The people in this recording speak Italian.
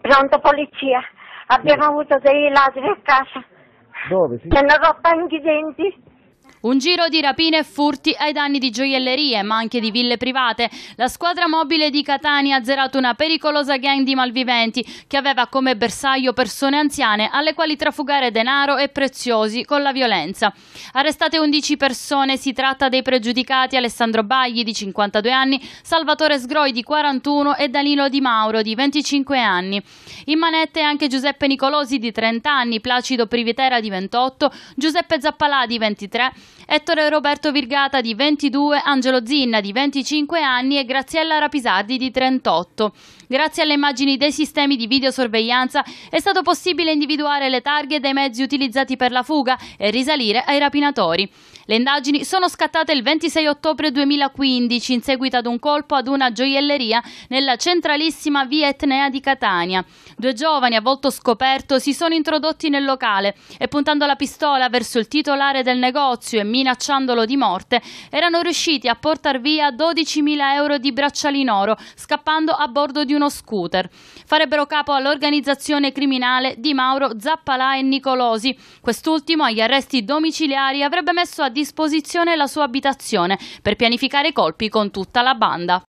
Pronto polizia, abbiamo avuto dei ladri a casa. Dove? Sì? Ci hanno rotto anche i denti. Un giro di rapine e furti ai danni di gioiellerie, ma anche di ville private. La squadra mobile di Catania ha zerato una pericolosa gang di malviventi che aveva come bersaglio persone anziane alle quali trafugare denaro e preziosi con la violenza. Arrestate 11 persone, si tratta dei pregiudicati Alessandro Bagli di 52 anni, Salvatore Sgroi di 41 e Danilo Di Mauro di 25 anni. In manette anche Giuseppe Nicolosi di 30 anni, Placido Privitera di 28, Giuseppe Zappalà di 23, Ettore Roberto Virgata di 22, Angelo Zinna di 25 anni e Graziella Rapisardi di 38. Grazie alle immagini dei sistemi di videosorveglianza è stato possibile individuare le targhe dei mezzi utilizzati per la fuga e risalire ai rapinatori. Le indagini sono scattate il 26 ottobre 2015 in seguito ad un colpo ad una gioielleria nella centralissima via Etnea di Catania. Due giovani a volto scoperto si sono introdotti nel locale e puntando la pistola verso il titolare del negozio e minacciandolo di morte, erano riusciti a portar via 12.000 euro di bracciali in oro, scappando a bordo di uno scooter. Farebbero capo all'organizzazione criminale di Mauro Zappalà e Nicolosi. Quest'ultimo agli arresti domiciliari avrebbe messo a disposizione la sua abitazione per pianificare colpi con tutta la banda.